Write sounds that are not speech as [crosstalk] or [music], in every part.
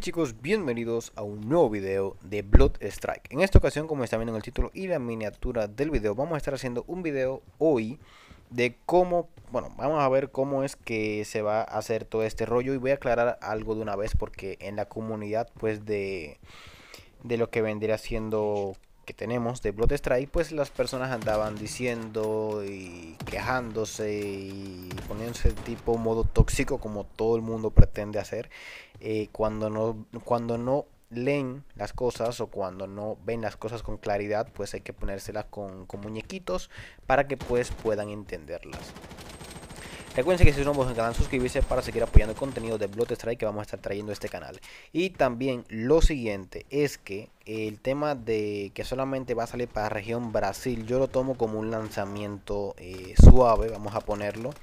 chicos, bienvenidos a un nuevo video de Blood Strike En esta ocasión, como está viendo en el título y la miniatura del video Vamos a estar haciendo un video hoy de cómo, bueno, vamos a ver cómo es que se va a hacer todo este rollo Y voy a aclarar algo de una vez porque en la comunidad pues de, de lo que vendría siendo que tenemos de Blood pues las personas andaban diciendo y quejándose y poniéndose tipo modo tóxico como todo el mundo pretende hacer eh, cuando no cuando no leen las cosas o cuando no ven las cosas con claridad, pues hay que ponérselas con, con muñequitos para que pues puedan entenderlas. Recuerden que si son nuevos en canal, suscribirse para seguir apoyando el contenido de Blood Strike que vamos a estar trayendo a este canal. Y también lo siguiente es que el tema de que solamente va a salir para región Brasil, yo lo tomo como un lanzamiento eh, suave, vamos a ponerlo.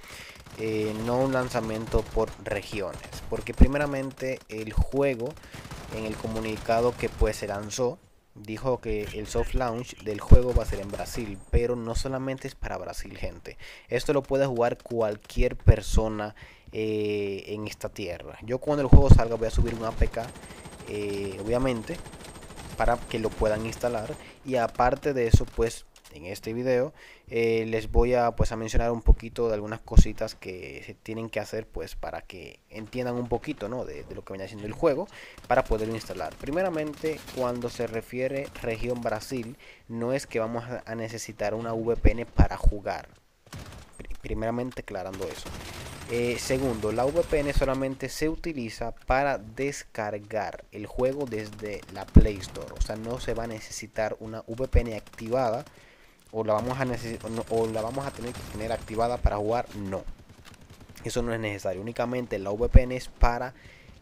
Eh, no un lanzamiento por regiones. Porque primeramente el juego en el comunicado que pues se lanzó dijo que el soft launch del juego va a ser en Brasil, pero no solamente es para Brasil, gente. Esto lo puede jugar cualquier persona eh, en esta tierra. Yo cuando el juego salga voy a subir un APK, eh, obviamente, para que lo puedan instalar. Y aparte de eso, pues en este video eh, les voy pues, a mencionar un poquito de algunas cositas que se tienen que hacer pues para que entiendan un poquito de, lo que viene haciendo el juego para poderlo instalar primeramente cuando se refiere región Brasil no es que vamos a necesitar una VPN para jugar primeramente aclarando eso eh, segundo, la VPN solamente se utiliza para descargar el juego desde la Play Store. O sea, no se va a necesitar una VPN activada o la vamos a o la vamos a tener que tener activada para jugar, no. Eso no es necesario. Únicamente la VPN es para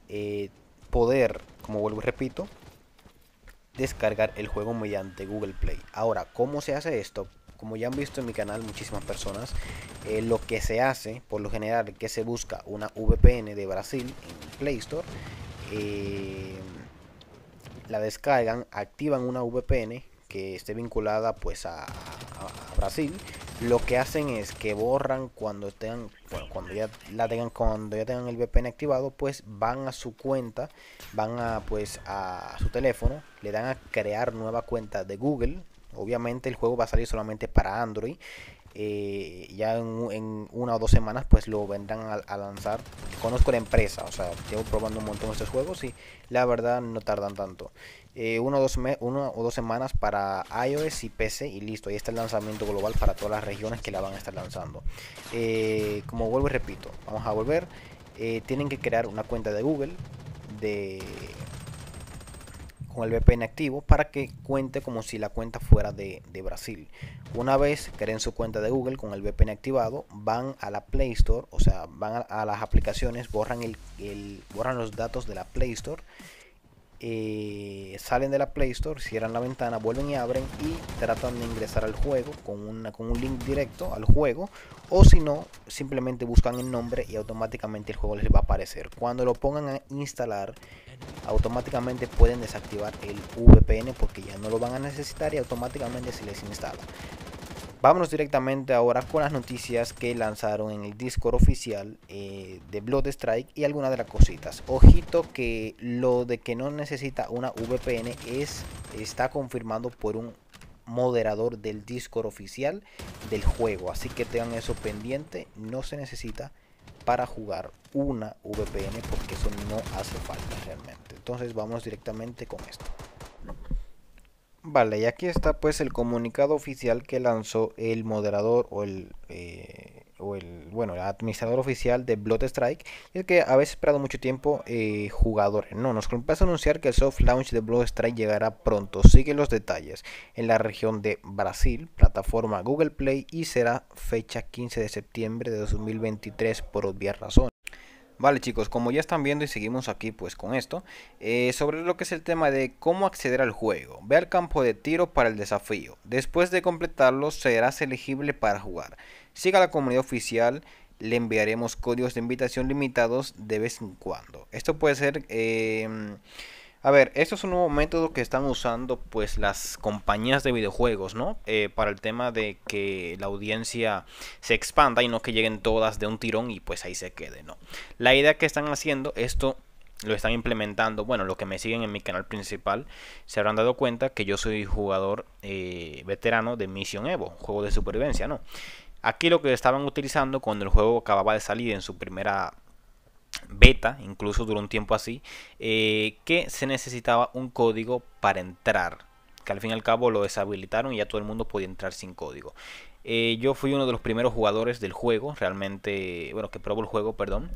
eh, poder, como vuelvo y repito, descargar el juego mediante Google Play. Ahora, ¿cómo se hace esto? Como ya han visto en mi canal muchísimas personas, eh, lo que se hace por lo general que se busca una VPN de Brasil en Play Store, eh, la descargan, activan una VPN que esté vinculada pues a, Brasil, lo que hacen es que borran cuando estén cuando ya la tengan, cuando ya tengan el VPN activado, pues van a su cuenta, van a pues a su teléfono, le dan a crear nueva cuenta de Google. Obviamente el juego va a salir solamente para Android eh, ya en, una o dos semanas pues lo vendrán a, lanzar. Conozco la empresa, o sea, llevo probando un montón estos juegos y la verdad no tardan tanto. Eh, uno, o dos o dos semanas para iOS y PC y listo, ahí está el lanzamiento global para todas las regiones que la van a estar lanzando. Eh, como vuelvo y repito, vamos a volver. Eh, tienen que crear una cuenta de Google de con el VPN activo para que cuente como si la cuenta fuera de, Brasil. Una vez creen su cuenta de Google con el VPN activado, van a la Play Store, o sea, van a, las aplicaciones, borran, el, borran los datos de la Play Store, eh, salen de la Play Store, cierran la ventana, vuelven y abren y tratan de ingresar al juego con, una, con un link directo al juego o si no, simplemente buscan el nombre y automáticamente el juego les va a aparecer. Cuando lo pongan a instalar, automáticamente pueden desactivar el VPN porque ya no lo van a necesitar y automáticamente se les instala. Vámonos directamente ahora con las noticias que lanzaron en el Discord oficial eh, de Blood Strike y algunas de las cositas. Ojito que lo de que no necesita una VPN es, está confirmado por un moderador del Discord oficial del juego. Así que tengan eso pendiente, no se necesita para jugar una VPN porque eso no hace falta realmente. Entonces vamos directamente con esto. Vale, y aquí está pues el comunicado oficial que lanzó el moderador o el, eh, o el bueno, el administrador oficial de Blood Strike. Y es que habéis esperado mucho tiempo eh, jugadores. No, nos complace anunciar que el soft launch de Blood Strike llegará pronto. Sigue los detalles en la región de Brasil, plataforma Google Play y será fecha 15 de septiembre de 2023 por obvias razones. Vale chicos, como ya están viendo y seguimos aquí pues con esto, eh, sobre lo que es el tema de cómo acceder al juego. Ve al campo de tiro para el desafío. Después de completarlo serás elegible para jugar. Siga la comunidad oficial, le enviaremos códigos de invitación limitados de vez en cuando. Esto puede ser... Eh, a ver, esto es un nuevo método que están usando pues las compañías de videojuegos, ¿no? Eh, para el tema de que la audiencia se expanda y no que lleguen todas de un tirón y pues ahí se quede, ¿no? La idea que están haciendo, esto lo están implementando, bueno, los que me siguen en mi canal principal se habrán dado cuenta que yo soy jugador eh, veterano de Mission Evo, juego de supervivencia, ¿no? Aquí lo que estaban utilizando cuando el juego acababa de salir en su primera beta, incluso duró un tiempo así, eh, que se necesitaba un código para entrar. Que al fin y al cabo lo deshabilitaron y ya todo el mundo podía entrar sin código. Eh, yo fui uno de los primeros jugadores del juego, realmente, bueno, que probó el juego, perdón.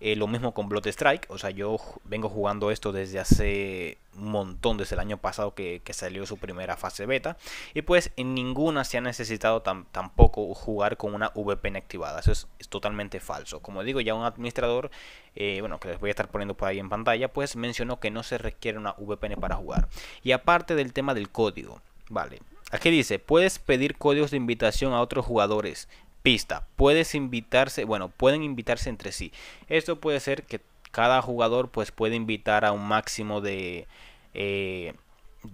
Eh, lo mismo con Blood Strike, o sea, yo vengo jugando esto desde hace un montón, desde el año pasado que, salió su primera fase beta. Y pues en ninguna se ha necesitado tampoco jugar con una VPN activada, eso es, totalmente falso. Como digo, ya un administrador, eh, bueno, que les voy a estar poniendo por ahí en pantalla, pues mencionó que no se requiere una VPN para jugar. Y aparte del tema del código, vale. Aquí dice, puedes pedir códigos de invitación a otros jugadores. Pista, puedes invitarse, bueno, pueden invitarse entre sí. Esto puede ser que cada jugador pues puede invitar a un máximo de eh,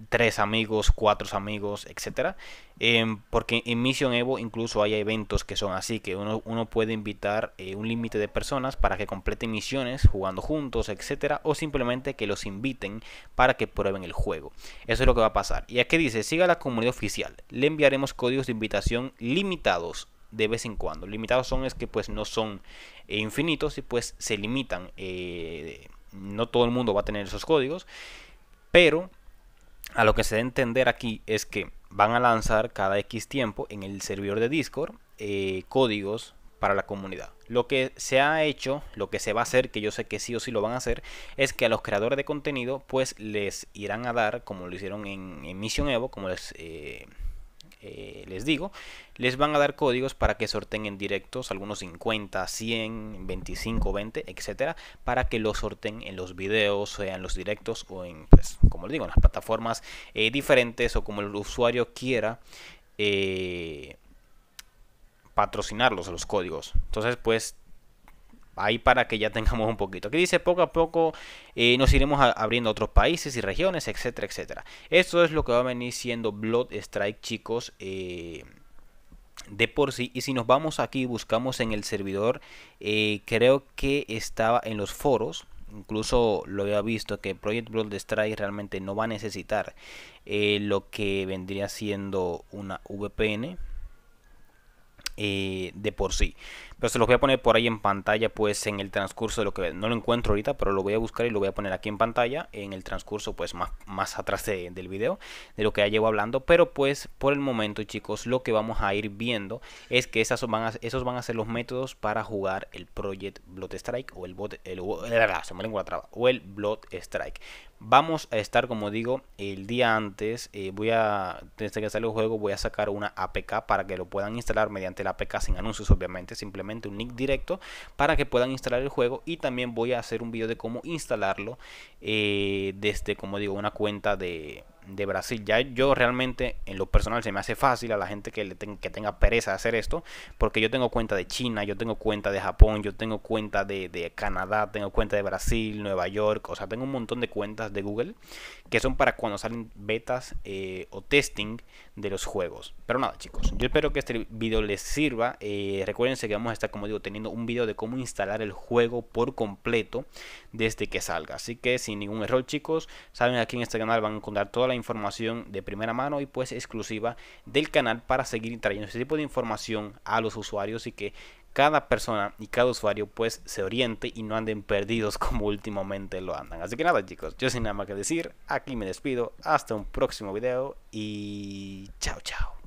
tres amigos, cuatro amigos, etcétera. Em, porque en Mission Evo incluso hay eventos que son así, que uno, puede invitar eh, un límite de personas para que completen misiones jugando juntos, etcétera, o simplemente que los inviten para que prueben el juego. Eso es lo que va a pasar. Y aquí dice, siga la comunidad oficial, le enviaremos códigos de invitación limitados de vez en cuando. Limitados son es que pues no son eh, infinitos y pues se limitan. Eh, no todo el mundo va a tener esos códigos, pero a lo que se debe entender aquí es que van a lanzar cada X tiempo en el servidor de Discord eh, códigos para la comunidad. Lo que se ha hecho, lo que se va a hacer, que yo sé que sí o sí lo van a hacer, es que a los creadores de contenido pues les irán a dar, como lo hicieron en, Mission Evo, como les... Eh, eh, les digo, les van a dar códigos para que sorteen en directos, algunos 50, 100, 25, 20, etcétera, para que los sorteen en los videos, en los directos o en, pues, como les digo, en las plataformas eh, diferentes o como el usuario quiera. Eh, patrocinarlos los códigos entonces pues ahí para que ya tengamos un poquito. que dice poco a poco eh, nos iremos abriendo otros países y regiones, etcétera, etcétera. Esto es lo que va a venir siendo Blood Strike, chicos. Eh, de por sí y si nos vamos aquí buscamos en el servidor eh, creo que estaba en los foros incluso lo había visto que Project Blood Strike realmente no va a necesitar lo que vendría siendo una VPN de por sí. Pero se los voy a poner por ahí en pantalla, pues en el transcurso de lo que no lo encuentro ahorita, pero lo voy a buscar y lo voy a poner aquí en pantalla, en el transcurso, pues más, más atrás del video, de lo que ya llevo hablando. Pero pues por el momento, chicos, lo que vamos a ir viendo es que esas van esos van a ser los métodos para jugar el Project Blood Strike o el bot, uh, se o el Blood Strike. Vamos a estar, como digo, el día antes. Eh, voy a, desde que sale el juego, voy a sacar una APK para que lo puedan instalar mediante la APK sin anuncios, obviamente, simplemente un nick directo para que puedan instalar el juego y también voy a hacer un video de cómo instalarlo eh, desde como digo una cuenta de de Brasil. Ya yo realmente, en lo personal, se me hace fácil a la gente que, le que tenga pereza de hacer esto, porque yo tengo cuenta de China, yo tengo cuenta de Japón, yo tengo cuenta de, Canadá, tengo cuenta de Brasil, Nueva York, o sea, tengo un montón de cuentas de Google que son para cuando salen betas eh, o testing de los juegos. Pero nada, chicos, yo espero que este video les sirva. Eh, recuerden que vamos a estar, como digo, teniendo un video de cómo instalar el juego por completo desde que salga. Así que sin ningún error, chicos, saben aquí en este canal van a encontrar toda la información de primera mano y pues exclusiva del canal para seguir trayendo ese tipo de información a los usuarios y que cada persona y cada usuario pues se oriente y no anden perdidos [laughs] como últimamente lo andan. Así que nada chicos, yo sin nada más que decir, aquí me despido, hasta un próximo video y chao chao.